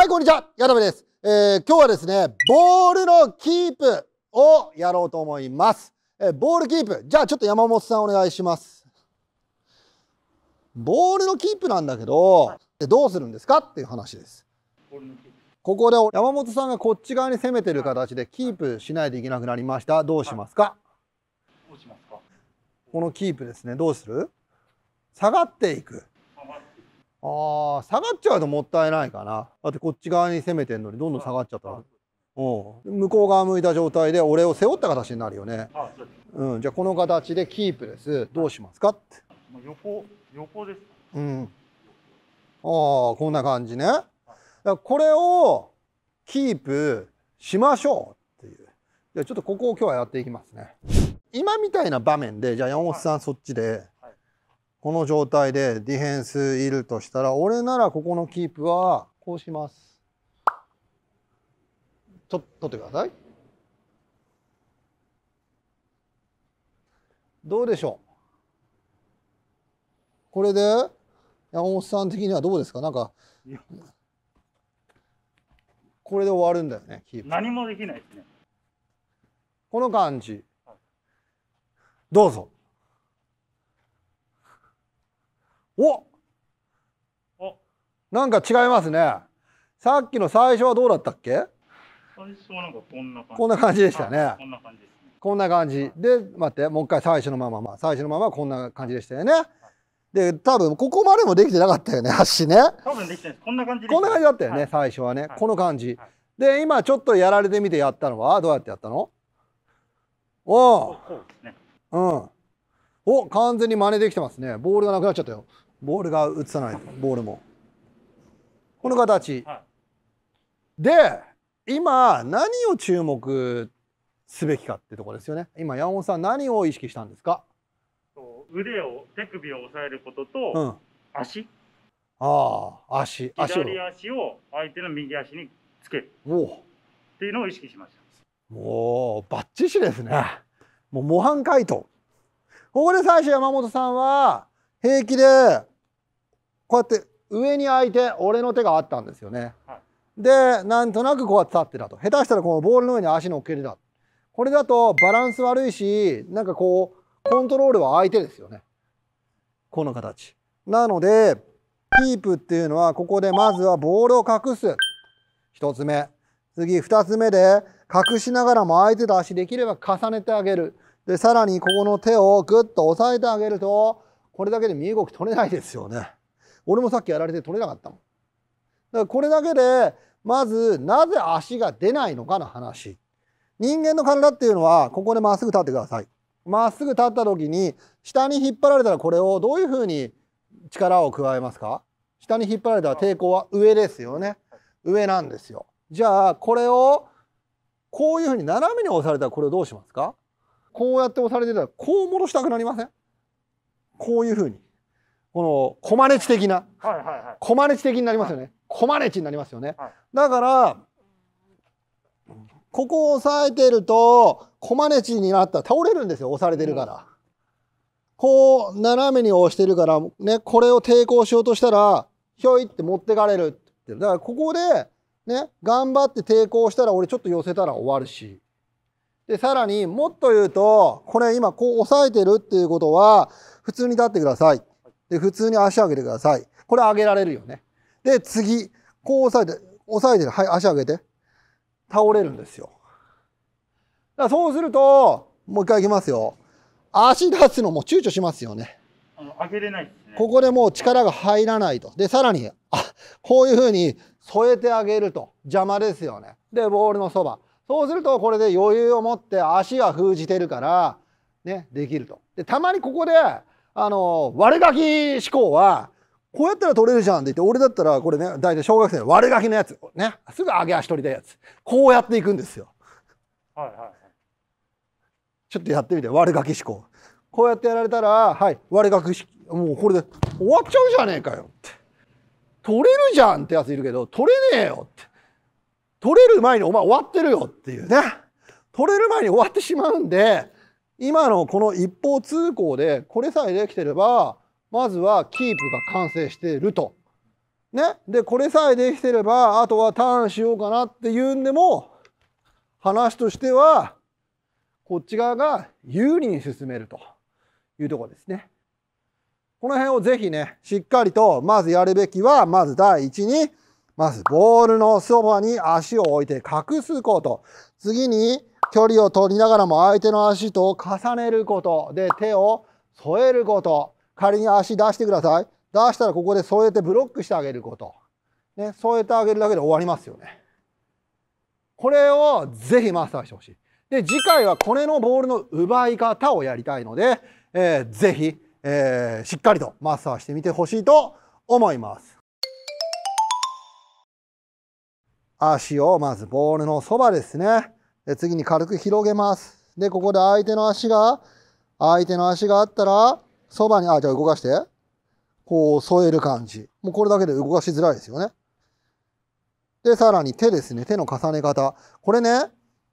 はい、こんにちは。矢田部です。えー、今日はですね、ボールのキープをやろうと思います。えー、ボールキープ。じゃあ、ちょっと山本さんお願いします。ボールのキープなんだけど、はい、どうするんですかっていう話です。ここで山本さんがこっち側に攻めてる形でキープしないといけなくなりました。どうしますか、はい、どうしますかこのキープですね。どうする下がっていく。ああ下がっちゃうともったいないかなだってこっち側に攻めてんのにどんどん下がっちゃったら向こう側向いた状態で俺を背負った形になるよね。うん、じゃあこの形でキープです。どうしますかって。横横です。うん。ああこんな感じね。だこれをキープしましょうっていう。じゃあちょっとここを今日はやっていきますね。今みたいな場面でじゃあ山本さんそっちで。この状態でディフェンスいるとしたら俺ならここのキープはこうします。ちょ取ってください。どうでしょうこれで山本さん的にはどうですかなんかこれで終わるんだよねキープ何もできないですねこの感じ、どうぞおおなんか違いますねさっきの最初はどうだったっけ最初はなんかこんな感じこんな感じでしたねこんな感じですこんな感じで待ってもう一回最初のまま、まあ、最初のままこんな感じでしたよね、で多分ここまでもできてなかったよね足ね多分できてないこんな感じこんな感じだったよね、はい、最初はね、はい、この感じ、で今ちょっとやられてみてやったのはどうやってやったのおおう、ね、うんお完全に真似できてますねボールがなくなっちゃったよボールが映さないボールもこの形、はい、で今何を注目すべきかってとこですよね今山本さん何を意識したんですか腕を手首を押さえることと、うん、足ああ足左足を相手の右足につけるおっていうのを意識しましたもうばっちしですねもう模範解答ここで最初山本さんは平気でこうやって上に開いて俺の手があったんですよね。はい、でなんとなくこうやって立ってたと下手したらこのボールの上に足乗っけるだこれだとバランス悪いしなんかこうコントロールは相手ですよねこの形。なのでキープっていうのはここでまずはボールを隠す1つ目次2つ目で隠しながらも相手と足できれば重ねてあげるでさらにここの手をぐっと押さえてあげるとこれだけで身動き取れないですよね。俺もさっきやられて取れなかったもん。だからこれだけでまずなぜ足が出ないのかの話。人間の体っていうのはここでまっすぐ立ってください。まっすぐ立った時に下に引っ張られたらこれをどういうふうに力を加えますか下に引っ張られたら抵抗は上ですよね。上なんですよ。じゃあこれをこういうふうに斜めに押されたらこれをどうしますかこうやって押されてたらこう戻したくなりませんこういうふうに。このコマネチ的な、はいはいはい、コマネチ的になりますよね、はい、コマネチになりますよね、はい、だからここを押さえてるとコマネチになったら倒れるんですよ押されてるから、うん、こう斜めに押してるからねこれを抵抗しようとしたらひょいって持ってかれるってだからここでね頑張って抵抗したら俺ちょっと寄せたら終わるしでさらにもっと言うとこれ今こう押さえてるっていうことは普通に立ってくださいで、普通に足上げてください。これ上げられるよね。で、次、こう押さえて、押さえて、はい、足上げて。倒れるんですよ。だからそうすると、もう一回いきますよ。足出すのも躊躇しますよね。あの上げれない、ね、ここでもう力が入らないと。で、さらに、あ、こういうふうに添えてあげると。邪魔ですよね。で、ボールのそば。そうすると、これで余裕を持って足が封じてるから、ね、できると。で、たまにここで、あの悪ガキ思考はこうやったら取れるじゃんって言って俺だったらこれね大体小学生の悪ガキのやつねすぐ上げ足取りたいやつこうやっていくんですよ。はいはい、ちょっとやってみて悪ガキ思考。こうやってやられたらはい悪ガキもうこれで終わっちゃうじゃねえかよって。取れるじゃんってやついるけど取れねえよって。取れる前にお前終わってるよっていうね。取れる前に終わってしまうんで今のこの一方通行でこれさえできてればまずはキープが完成していると。ね、でこれさえできてればあとはターンしようかなっていうんでも話としてはこっち側が有利に進めるというとこですね。この辺をぜひね、しっかりと、まずやるべきは、まず第一に、まずボールのそばに足を置いて隠すこと。次に、距離を取りながらも相手の足と重ねることで手を添えること仮に足出してください出したらここで添えてブロックしてあげること、ね、添えてあげるだけで終わりますよねこれをぜひマスターしてほしいで次回はこれのボールの奪い方をやりたいので、えー、ぜひ、えー、しっかりとマスターしてみてほしいと思います足をまずボールのそばですね次に軽く広げます。で、ここで相手の足が、相手の足があったら、そばに、あ、じゃあ動かして。こう添える感じ。もうこれだけで動かしづらいですよね。で、さらに手ですね。手の重ね方。これね、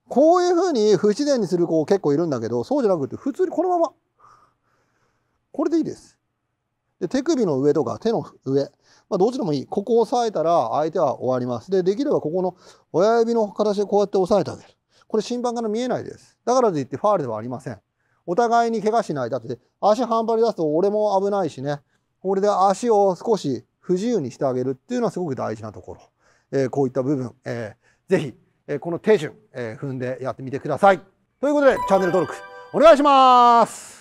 こういう風に不自然にする子結構いるんだけど、そうじゃなくて普通にこのまま。これでいいです。で、手首の上とか手の上。まあ、どっちでもいい。ここを押さえたら相手は終わります。で、できればここの親指の形でこうやって押さえてあげる。これ審判から見えないです。だからといってファールではありません。お互いに怪我しない。だって、足半端に出すと俺も危ないしね。これで足を少し不自由にしてあげるっていうのはすごく大事なところ。えー、こういった部分、えー、ぜひ、えー、この手順、えー、踏んでやってみてください。ということで、チャンネル登録お願いします